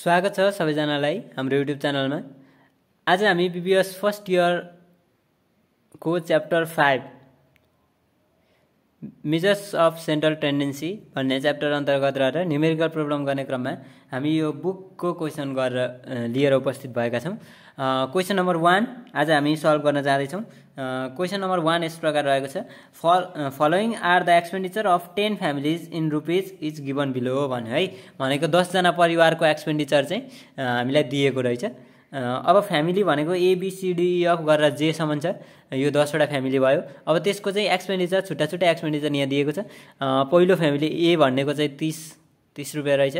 स्वागत छ सबैजनालाई हाम्रो युट्युब च्यानलमा आज हामी बिबिएस फर्स्ट इयरको chapter five measures of central tendency भन्ने च्याप्टर अन्तर्गत रहेर न्युमेरिकल प्रब्लम गर्ने क्रममा हामी यो बुकको क्वेसन गरेर लिएर उपस्थित भएका छौँ क्वेसन नम्बर वान आज हामी सल्भ गर्न जाँदैछौँ क्वेसन नम्बर वान यस प्रकार रहेको छ fall following are the expenditure of ten families in rupees is given below भन्यो है भनेको दसजना परिवारको एक्सपेन्डिचर चाहिँ हामीलाई दिएको रहेछ अब फ्यामिली भनेको एबिसिडिएफ e, गरेर जेसम्म छ यो दसवटा फ्यामिली भयो अब त्यसको चाहिँ एक्सपेन्डिचर छुट्टा छुट्टा एक्सपेन्डिचर यहाँ दिएको छ पहिलो फ्यामिली ए भन्नेको चाहिँ तिस तिस रुपियाँ रहेछ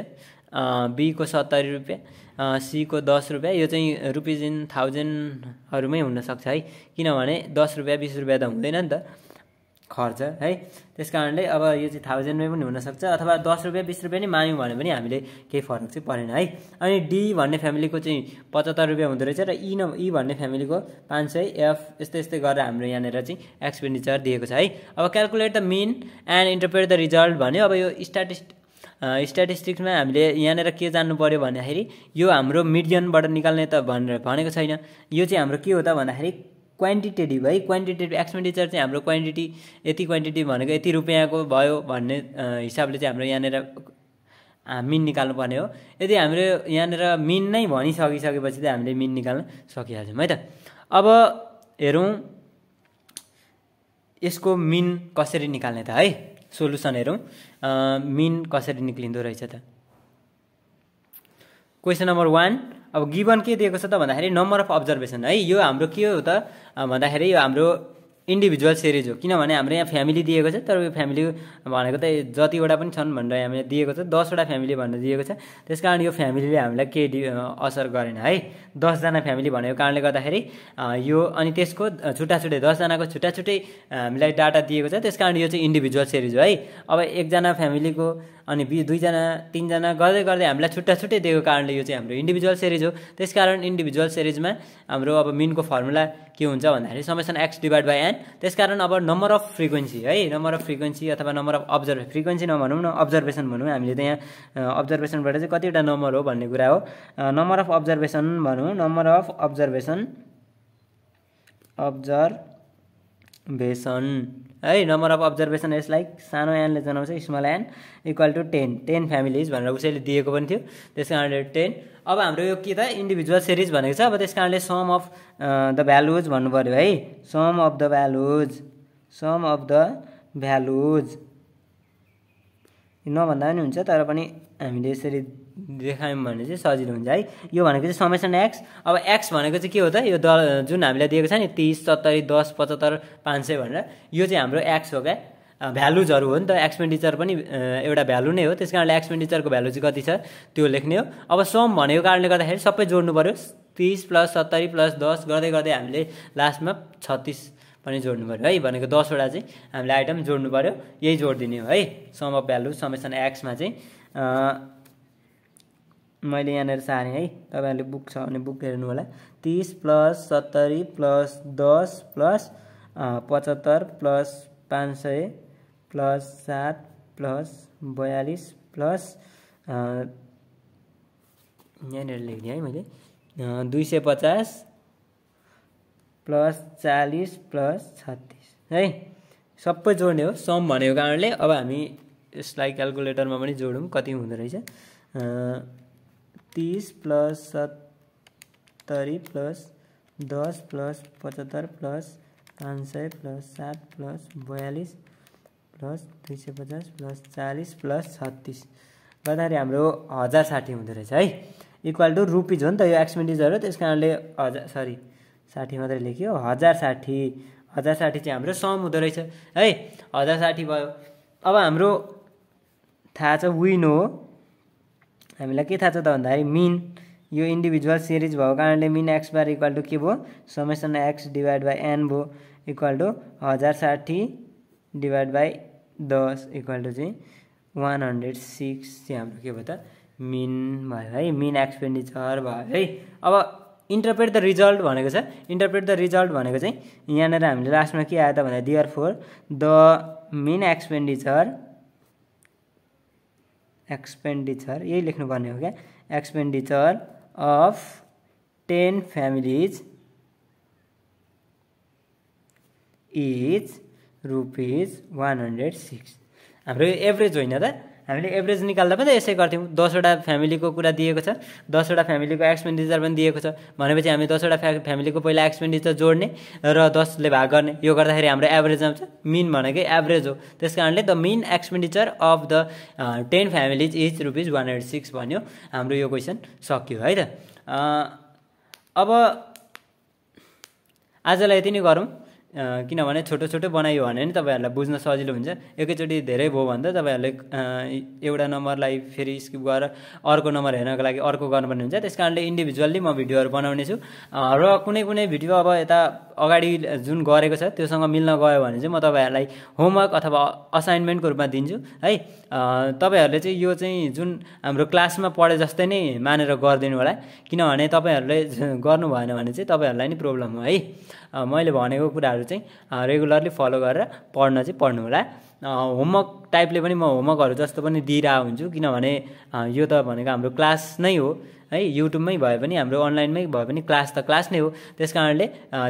बीको सत्तरी रुपियाँ सीको दस रुपियाँ यो चाहिँ रुपिज इन थाउजन्डहरूमै हुनसक्छ है किनभने दस रुपियाँ बिस रुपियाँ त हुँदैन नि त खर्च है त्यस कारणले अब यो चाहिँ थाउजन्डमै पनि हुनसक्छ अथवा दस रुपियाँ बिस रुपियाँ नै माग्यौँ भने पनि हामीले केही फरक चाहिँ परेन है अनि डी भन्ने फ्यामिलीको चाहिँ पचहत्तर रुपियाँ हुँदो रहेछ र इ e न ई e भन्ने फ्यामिलीको पाँच सय एफ यस्तै यस्तै गरेर हाम्रो यहाँनिर चाहिँ एक्सपेन्डिचर दिएको छ है अब calculate the mean and interpret the result भन्यो अब यो स्ट्याटिस्ट स्ट्याटिस्टिक्समा हामीले यहाँनिर के जान्नु पऱ्यो भन्दाखेरि यो हाम्रो मिडियनबाट निकाल्ने त भनेर भनेको छैन यो चाहिँ हाम्रो के हो त भन्दाखेरि क्वान्टिटेटिभ है क्वान्टिटेटिभ एक्सपेन्डिचर चाहिँ हाम्रो क्वान्टिटी यति क्वान्टिटी भनेको यति रुपियाँको भयो भन्ने हिसाबले चाहिँ हाम्रो यहाँनिर मिन निकाल्नुपर्ने हो यदि हाम्रो यहाँनिर मिन नै भनिसकिसकेपछि चाहिँ हामीले मिन निकाल्न सकिहाल्छौँ है त अब हेरौँ यसको मिन कसरी निकाल्ने त है सोलुसन हेरौँ मिन कसरी निक्लिँदो रहेछ त क्वेसन नम्बर वान अब गिभन के दिएको छ त भन्दाखेरि नम्बर अफ अब्जर्भेसन है यो हाम्रो के हो त भन्दाखेरि यो हाम्रो इन्डिभिजुअल सिरिज हो किनभने हाम्रो यहाँ फ्यामिली दिएको छ तर यो फ्यामिली भनेको त जतिवटा पनि छन् भनेर हामीले दिएको छ दसवटा फ्यामिली भनेर दिएको छ त्यस कारण यो फ्यामिलीले हामीलाई केही असर गरेन है दसजना फ्यामिली भनेको कारणले गर्दाखेरि यो अनि त्यसको छुट्टा छुट्टै दसजनाको छुट्टा छुट्टै हामीलाई डाटा दिएको छ त्यस कारण यो चाहिँ इन्डिभिजुअल सिरिज हो है अब एकजना फ्यामिलीको अनि बि दुईजना तिनजना गर्दै गर्दै हामीलाई छुट्टा छुट्टै दिएको कारणले यो चाहिँ हाम्रो इन्डिभिजुअल सिरिज हो त्यस कारण इन्डिभिजुअल सिरिजमा हाम्रो अब मिनको फर्मुला के हुन्छ भन्दाखेरि summation x divide by n त्यसकारण अब नम्बर अफ फ्रिक्वेन्सी है नम्बर अफ फ्रिक्वेन्सी अथवा नम्बर अफ अब्जर्भ फ्रिक्वेन्सी नभनौँ न अब्जर्भेसन भनौँ हामीले त यहाँ अब्जर्भेसनबाट चाहिँ कतिवटा नम्बर हो भन्ने कुरा हो नम्बर अफ अब्जर्भेसन भनौँ number of observation observation है नम्बर अफ अब्जर्भेसन लाइक सानो एनले जनाउँछ small n equal to ten ten families भनेर उसैले दिएको पनि थियो त्यस कारणले टेन अब हाम्रो यो के त इन्डिभिजुअल सिरिज भनेको छ अब त्यस कारणले सम अफ द भ्यालुज भन्नु पऱ्यो है sum of the values sum of the values नभन्दा पनि हुन्छ तर पनि हामीले यसरी देखायौँ भने चाहिँ सजिलो हुन्छ है यो भनेको चाहिँ समेसन एक्स अब एक्स भनेको चाहिँ के हो त यो द जुन हामीलाई दिएको छ नि तिस सत्तरी दस पचहत्तर पाँच सय भनेर यो चाहिँ हाम्रो एक्स हो क्या भ्यालुजहरू हो नि त एक्सपेन्डिचर पनि एउटा भ्यालु नै हो त्यस कारणले एक्सपेन्डिचरको भ्यालु चाहिँ कति छ त्यो लेख्ने हो अब सम भनेको कारणले गर्दाखेरि सबै जोड्नु पऱ्यो तिस प्लस सत्तरी प्लस दस गर्दै गर्दै हामीले लास्टमा छत्तिस पनि जोड्नु पऱ्यो है भनेको दसवटा चाहिँ हामीले आइटम जोड्नु पऱ्यो यही जोडिदिने हो है सम अफ भ्यालु समेसन एक्समा चाहिँ मैले यहाँनिर सारेँ है तपाईँहरूले बुक छ भने बुक हेर्नु होला तिस प्लस सत्तरी प्लस दस प्लस पचहत्तर प्लस पाँच सय प्लस सात प्लस बयालिस प्लस यहाँनिर लेखिदिएँ है मैले दुई सय पचास प्लस चालिस प्लस छत्तिस है सबै जोड्ने हो सम भनेको कारणले अब हामी यसलाई क्यालकुलेटरमा पनि जोडौँ कति हुँदो रहेछ तिस प्लस सत्तरी प्लस दस प्लस पचहत्तर प्लस पाँच सय प्लस सात प्लस बयालिस प्लस दुई सय पचास प्लस चालिस प्लस छत्तिस गर्दाखेरि हाम्रो हजार साठी हुँदो रहेछ है इक्वल टु रुपिज हो नि त यो एक्सपेन्डिचर हो त्यस कारणले हजार सरी साठी मात्रै लेख्यो हजार साठी हजार साठी चाहिँ हाम्रो सम हुँदो रहेछ है हजार साठी भयो अब हाम्रो थाहा छ विनो हो हामीलाई के थाहा छ त भन्दाखेरि मिन यो इन्डिभिजुअल सिरिज भएको कारणले mean x bar equal to के भयो summation x divide by n भयो इक्वल टु हजार साठी डिभाइड बाई दस इक्वल टु चाहिँ वान हन्ड्रेड सिक्स चाहिँ हाम्रो के भयो त मिन भयो है मिन एक्सपेन्डिचर भयो है अब इन्टरप्रेट द रिजल्ट भनेको छ इन्टरप्रेट द रिजल्ट भनेको चाहिँ यहाँनिर हामीले लास्टमा के आयो त भन्दा therefore the mean expenditure expenditure यही लेख्नुपर्ने हो क्या expenditure of ten families is rupees one hundred six हाम्रो एभरेज होइन त हामीले एभरेज निकाल्दा पनि त यसै गर्थ्यौँ दसवटा फ्यामिलीको कुरा दिएको छ दसवटा फ्यामिलीको एक्सपेन्डिचर पनि दिएको छ भनेपछि हामी दसवटा फ्या फ्यामिलीको पहिला एक्सपेन्डिचर जोड्ने र दसले भाग गर्ने यो गर्दाखेरि हाम्रो एभरेज आउँछ मिन भनेकै एभरेज हो त्यस कारणले the mean expenditure of the ten families is rupees one hundred six भन्यो हाम्रो यो क्वेसन सकियो है त अब आजलाई यति नै गरौँ किनभने छोटो छोटो बनायो भने नि तपाईँहरूलाई बुझ्न सजिलो हुन्छ एकैचोटि धेरै भयो भने त तपाईँहरूले एउटा नम्बरलाई फेरि स्किप गरेर अर्को नम्बर हेर्नको लागि अर्को गर्नुपर्ने हुन्छ त्यस कारणले इन्डिभिजुअल्ली म भिडियोहरू बनाउने छु र कुनै कुनै भिडियो अब यता अगाडि जुन गरेको छ त्योसँग मिल्न गयो भने चाहिँ म तपाईँहरूलाई होमवर्क अथवा असाइनमेन्टको रूपमा दिन्छु है तपाईँहरूले चाहिँ यो चाहिँ जुन हाम्रो क्लासमा पढे जस्तै नै मानेर गरिदिनु होला किनभने तपाईँहरूले गर्नु भएन भने चाहिँ तपाईँहरूलाई नि प्रब्लम हो है मैले भनेको कुराहरू कुराहरू चाहिँ रेगुलरली फलो गरेर पढ्न चाहिँ पढ्नु होला होमवर्क टाइपले पनि म होमवर्कहरू जस्तो पनि दिइरहेको हुन्छु किनभने यो त भनेको हाम्रो क्लास नै हो है युट्युबमै भए पनि हाम्रो अनलाइनमै भए पनि क्लास त क्लास नै हो त्यस कारणले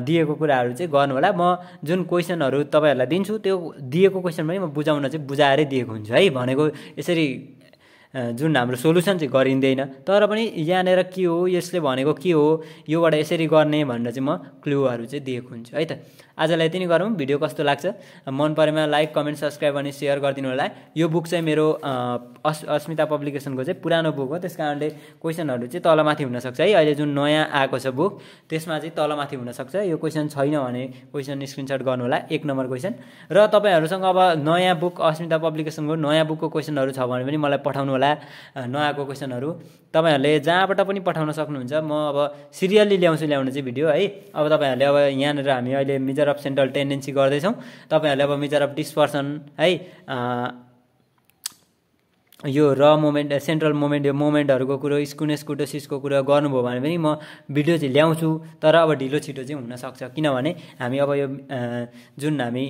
दिएको कुराहरू चाहिँ गर्नु होला म जुन क्वेसनहरू तपाईँहरूलाई दिन्छु त्यो दिएको क्वेसन पनि म बुझाउन चाहिँ बुझाएरै दिएको हुन्छु है भनेको यसरी जुन हाम्रो सोल्युसन चाहिँ गरिँदैन तर पनि यहाँनिर के हो यसले भनेको के हो योबाट यसरी गर्ने भनेर चाहिँ म क्लुहरू चाहिँ दिएको हुन्छु है त आजलाई यति नै गरौँ भिडियो कस्तो लाग्छ मन परेमा लाइक कमेन्ट सब्सक्राइब अनि सेयर गरिदिनु होला यो बुक चाहिँ मेरो अस् अस्मिता पब्लिकेसनको चाहिँ पुरानो बुक हो त्यस कारणले क्वेसनहरू चाहिँ तलमाथि हुनसक्छ है अहिले जुन नयाँ आएको छ बुक त्यसमा चाहिँ तलमाथि हुनसक्छ यो क्वेसन छैन भने क्वेसन स्क्रिनसट गर्नु होला एक नम्बर क्वेसन र तपाईँहरूसँग अब नयाँ बुक अस्मिता पब्लिकेसनको नयाँ बुकको क्वेसनहरू छ भने पनि मलाई पठाउनु होला नआएको क्वेसनहरू तपाईँहरूले जहाँबाट पनि पठाउन सक्नुहुन्छ म अब सिरियल्ली ल्याउँछु ल्याउनु चाहिँ भिडियो है अब तपाईँहरूले अब यहाँनिर हामी अहिले मिजर अफ सेन्ट्रल टेन्डेन्सी गर्दैछौँ तपाईँहरूले अब मिजर अफ डिस्पर्सन है यो र मोमेन्ट सेन्ट्रल मोमेन्ट यो मोमेन्टहरूको कुरो स्कुटोसिसको कुरो गर्नुभयो भने पनि म भिडियो चाहिँ ल्याउँछु तर अब ढिलो छिटो चाहिँ हुनसक्छ किनभने हामी अब यो जुन हामी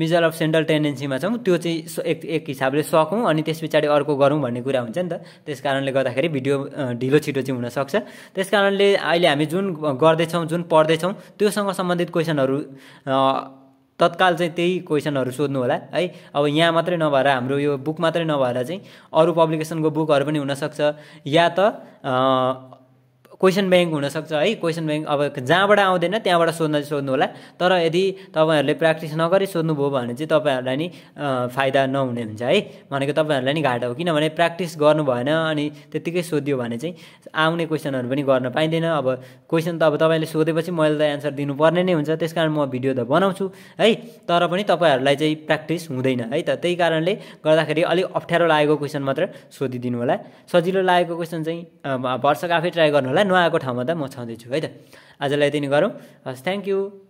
मिजर अफ सेन्ट्रल टेन्डेन्सीमा छौँ त्यो चाहिँ एक एक हिसाबले सकौँ अनि त्यस पछाडि अर्को गरौँ भन्ने कुरा हुन्छ नि त त्यस कारणले गर्दाखेरि भिडियो ढिलो छिटो चाहिँ हुनसक्छ त्यस कारणले अहिले हामी जुन गर्दैछौँ जुन पढ्दैछौँ त्योसँग सम्बन्धित क्वेसनहरू तत्काल चाहिँ त्यही क्वेसनहरू सोध्नु होला है अब यहाँ मात्रै नभएर हाम्रो यो बुक मात्रै नभएर चाहिँ अरू पब्लिकेसनको बुकहरू पनि हुनसक्छ या त क्वेसन ब्याङ्क हुनसक्छ है क्वेसन ब्याङ्क अब जहाँबाट आउँदैन त्यहाँबाट सोध्न सोध्नु होला तर यदि तपाईँहरूले प्र्याक्टिस नगरी सोध्नुभयो भने चाहिँ तपाईँहरूलाई नि फाइदा नहुने हुन्छ है भनेको तपाईँहरूलाई नि घाटा हो किनभने प्र्याक्टिस गर्नु भएन अनि त्यत्तिकै सोधियो भने चाहिँ आउने क्वेसनहरू पनि गर्न पाइँदैन अब क्वेसन त अब तपाईँले सोधेपछि मैले त एन्सर दिनुपर्ने नै हुन्छ त्यस म भिडियो त बनाउँछु है तर पनि तपाईँहरूलाई चाहिँ प्र्याक्टिस हुँदैन है त त्यही कारणले गर्दाखेरि अलिक अप्ठ्यारो लागेको क्वेसन मात्र सोधिदिनु होला सजिलो लागेको क्वेसन चाहिँ भर्सक आफै ट्राई गर्नु होला नआएको ठाउँमा त म छँदैछु है त आजलाई यति नै गरौँ हस् थ्याङ्क यू